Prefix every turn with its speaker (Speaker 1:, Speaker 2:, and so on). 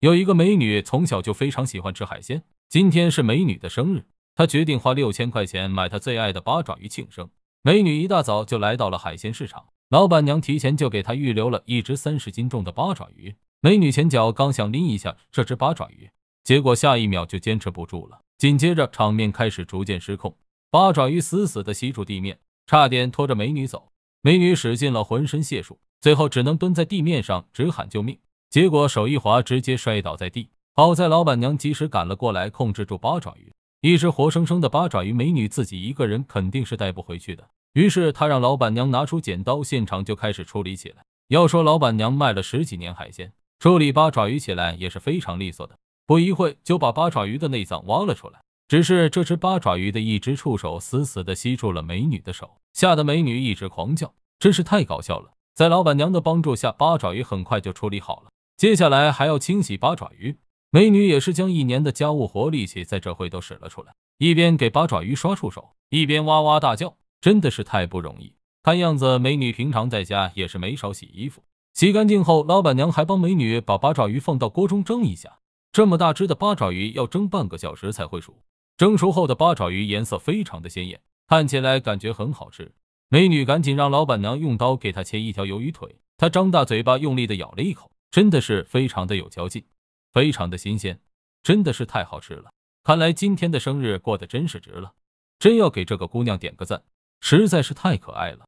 Speaker 1: 有一个美女从小就非常喜欢吃海鲜。今天是美女的生日，她决定花六千块钱买她最爱的八爪鱼庆生。美女一大早就来到了海鲜市场，老板娘提前就给她预留了一只三十斤重的八爪鱼。美女前脚刚想拎一下这只八爪鱼，结果下一秒就坚持不住了。紧接着，场面开始逐渐失控，八爪鱼死死地吸住地面，差点拖着美女走。美女使尽了浑身解数，最后只能蹲在地面上，直喊救命。结果手一滑，直接摔倒在地。好在老板娘及时赶了过来，控制住八爪鱼。一只活生生的八爪鱼，美女自己一个人肯定是带不回去的。于是她让老板娘拿出剪刀，现场就开始处理起来。要说老板娘卖了十几年海鲜，处理八爪鱼起来也是非常利索的。不一会就把八爪鱼的内脏挖了出来。只是这只八爪鱼的一只触手死死地吸住了美女的手，吓得美女一直狂叫，真是太搞笑了。在老板娘的帮助下，八爪鱼很快就处理好了。接下来还要清洗八爪鱼，美女也是将一年的家务活力气在这会都使了出来，一边给八爪鱼刷触手，一边哇哇大叫，真的是太不容易。看样子美女平常在家也是没少洗衣服。洗干净后，老板娘还帮美女把八爪鱼放到锅中蒸一下。这么大只的八爪鱼要蒸半个小时才会熟。蒸熟后的八爪鱼颜色非常的鲜艳，看起来感觉很好吃。美女赶紧让老板娘用刀给她切一条鱿鱼腿，她张大嘴巴用力的咬了一口。真的是非常的有嚼劲，非常的新鲜，真的是太好吃了。看来今天的生日过得真是值了，真要给这个姑娘点个赞，实在是太可爱了。